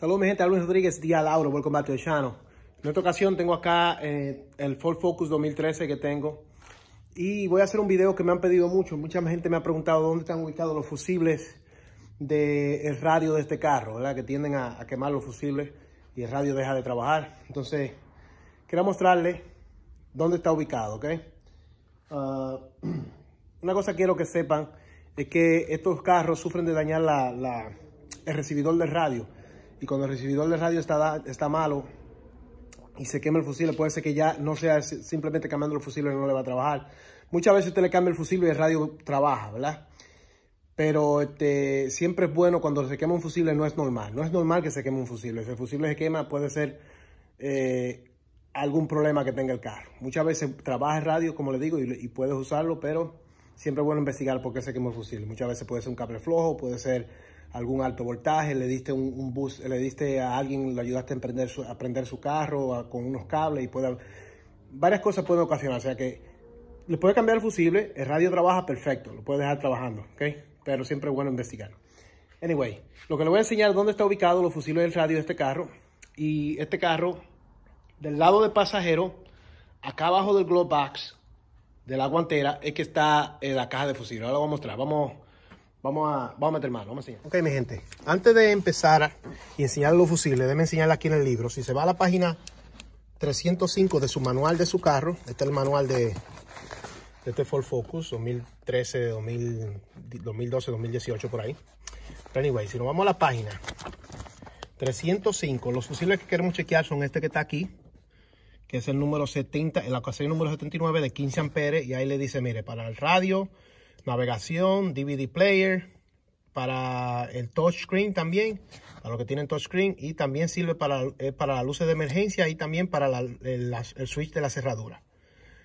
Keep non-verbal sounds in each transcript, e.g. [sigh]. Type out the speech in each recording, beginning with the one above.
Saludos mi gente, Alonso Rodríguez, día Lauro, welcome back to the channel. En esta ocasión tengo acá eh, el Ford Focus 2013 que tengo. Y voy a hacer un video que me han pedido mucho. Mucha gente me ha preguntado dónde están ubicados los fusibles del radio de este carro, ¿verdad? Que tienden a, quemar los fusibles y el radio deja de trabajar. Entonces, Quiero mostrarle dónde está ubicado, ah, [clears throat] una cosa quiero que sepan es que estos carros sufren de dañar el recibidor del radio y cuando el recibidor de radio está, malo y se quema el fusible, puede ser que ya no sea simplemente cambiando el fusible y no le va a trabajar. Muchas veces usted le cambia el fusible y el radio trabaja, ¿verdad? Pero este, siempre es bueno cuando se quema un fusible, no es normal. No es normal que se queme un fusible. Si el fusible se quema, puede ser eh, algún problema que tenga el carro. Muchas veces trabaja el radio, como le digo, y, puedes usarlo, pero siempre es bueno investigar por qué se quema el fusible. Muchas veces puede ser un cable flojo, puede ser algún alto voltaje, le diste un, bus, le diste a alguien, le ayudaste a, emprender su, a prender su carro con unos cables y puede, varias cosas pueden ocasionar. O sea que le puede cambiar el fusible, el radio trabaja perfecto, lo puede dejar trabajando, ¿ok? Pero siempre es bueno investigar. Anyway, lo que le voy a enseñar es dónde está ubicado los fusibles del radio de este carro. Y este carro, del lado del pasajero, acá abajo del glove box, de la guantera, es que está la caja de fusibles. Ahora lo voy a mostrar. Vamos Vamos a, meter más, vamos a enseñar. Ok, mi gente, antes de empezar y enseñar los fusiles, déjenme enseñarle aquí en el libro. Si se va a la página 305 de su manual de su carro, este es el manual de, este Ford Focus 2013, 2012, 2018, por ahí. Pero anyway, si nos vamos a la página 305, los fusibles que queremos chequear son este que está aquí, que es el número 70, en la ocasión número 79 de 15 amperes, y ahí le dice, mire, para el radio, navegación, DVD player, para el touchscreen también, para lo que tienen screen y también sirve para, para las luces de emergencia y también para el, switch de la cerradura.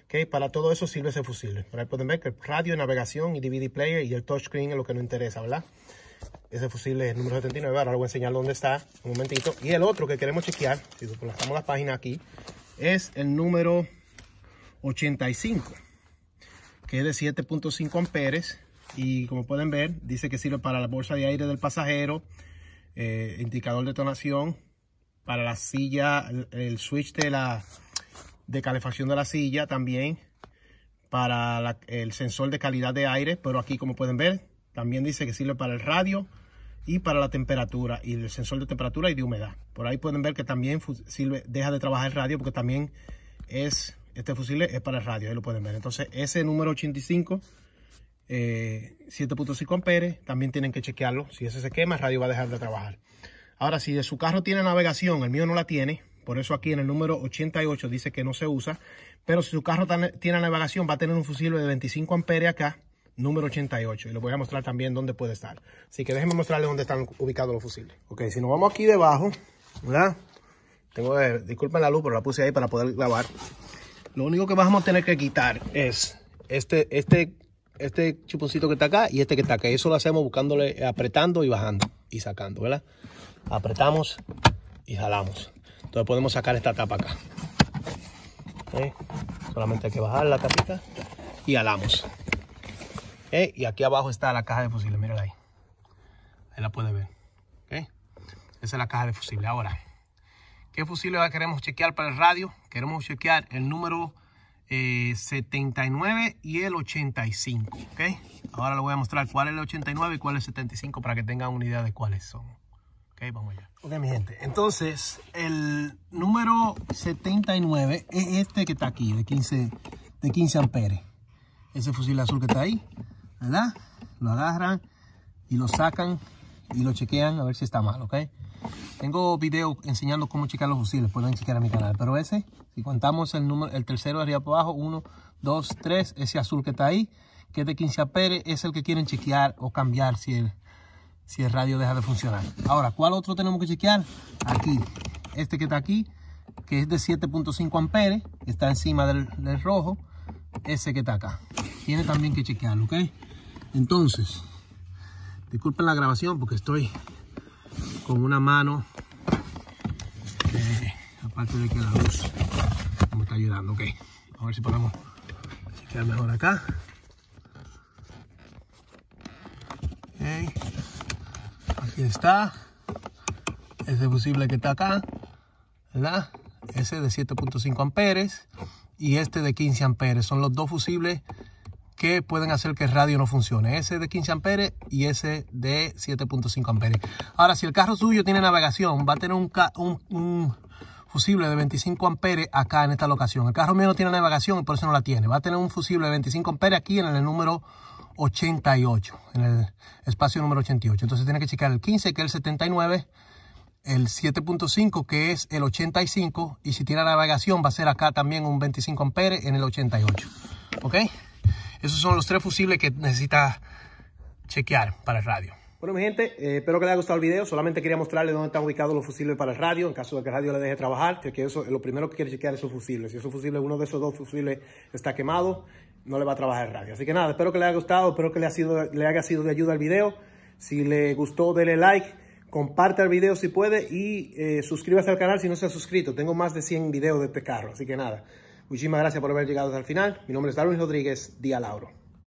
Okay, para todo eso sirve ese fusible. Para ahí pueden ver que radio, navegación y DVD player y el touch screen es lo que nos interesa, ¿verdad? Ese fusible es el número 79, ahora les voy a enseñar dónde está, un momentito. Y el otro que queremos chequear, si la página aquí, es el número 85 es de 7.5 amperes y como pueden ver dice que sirve para la bolsa de aire del pasajero, eh, indicador de tonación, para la silla, el, switch de la de calefacción de la silla también, para el sensor de calidad de aire, pero aquí como pueden ver también dice que sirve para el radio y para la temperatura y el sensor de temperatura y de humedad. Por ahí pueden ver que también sirve, deja de trabajar el radio porque también es este fusible es para el radio, ahí lo pueden ver. Entonces, ese número 85, 7.5 eh, amperes, también tienen que chequearlo. Si ese se quema, el radio va a dejar de trabajar. Ahora, si su carro tiene navegación, el mío no la tiene, por eso aquí en el número 88 dice que no se usa. Pero si su carro tiene navegación, va a tener un fusible de 25 amperes acá, número 88. Y les voy a mostrar también dónde puede estar. Así que déjenme mostrarles dónde están ubicados los fusiles. Ok, si nos vamos aquí debajo, ¿verdad? Tengo, eh, disculpen la luz, pero la puse ahí para poder grabar. Lo único que vamos a tener que quitar es este, este, este chuponcito que está acá y este que está acá. Eso lo hacemos buscándole, apretando y bajando y sacando, ¿verdad? Apretamos y jalamos. Entonces podemos sacar esta tapa acá. ¿Eh? Solamente hay que bajar la tapita y jalamos. ¿Eh? Y aquí abajo está la caja de fusibles, Mírala ahí. Ahí la puede ver. ¿Eh? Esa es la caja de fusible. Ahora, ¿Qué fusiles queremos chequear para el radio? Queremos chequear el número 79 eh, y el 85. ¿okay? Ahora les voy a mostrar cuál es el 89 y cuál es el 75 para que tengan una idea de cuáles son. Ok, vamos allá. gente. Entonces, el número 79 es este que está aquí, de 15, de 15 amperes. Ese fusil azul que está ahí, ¿verdad? Lo agarran y lo sacan y lo chequean a ver si está mal, ¿ok? Tengo video enseñando cómo checar los fusiles, pueden chequear a mi canal. Pero ese, si contamos el número, el tercero de arriba para abajo, 1, 2, 3, ese azul que está ahí, que es de 15 amperes, es el que quieren chequear o cambiar si el, si el radio deja de funcionar. Ahora, ¿cuál otro tenemos que chequear? Aquí, este que está aquí, que es de 7.5 amperes, está encima del, del rojo, ese que está acá. Tiene también que chequearlo, ¿ok? Entonces, Disculpen la grabación porque estoy con una mano. Eh, aparte de que la luz me está ayudando. Ok, a ver si podemos si queda mejor acá. Ok, Aquí está. Ese fusible que está acá. ¿Verdad? Ese de 7.5 amperes y este de 15 amperes. Son los dos fusibles que pueden hacer que el radio no funcione. Ese de 15 amperes y ese de 7.5 amperes. Ahora, si el carro suyo tiene navegación, va a tener un, fusible de 25 amperes acá en esta locación. El carro mío no tiene navegación y por eso no la tiene. Va a tener un fusible de 25 amperes aquí en el número 88, en el espacio número 88. Entonces tiene que checar el 15, que es el 79, el 7.5, que es el 85, y si tiene navegación va a ser acá también un 25 amperes en el 88. ¿Ok? Esos son los tres fusibles que necesita chequear para el radio. Bueno, mi gente, eh, espero que les haya gustado el video. Solamente quería mostrarles dónde están ubicados los fusibles para el radio, en caso de que el radio le deje trabajar, que eso, lo primero que quiere chequear es su fusible. Si su fusible, uno de esos dos fusibles está quemado, no le va a trabajar el radio. Así que nada, espero que les haya gustado, espero que le, sido, haya sido de ayuda el video. Si le gustó, dele like, comparte el video si puede y eh, suscríbase al canal si no se ha suscrito. Tengo más de 100 videos de este carro, así que nada. Muchísimas gracias por haber llegado hasta el final. Mi nombre es Darwin Rodríguez, Día Lauro.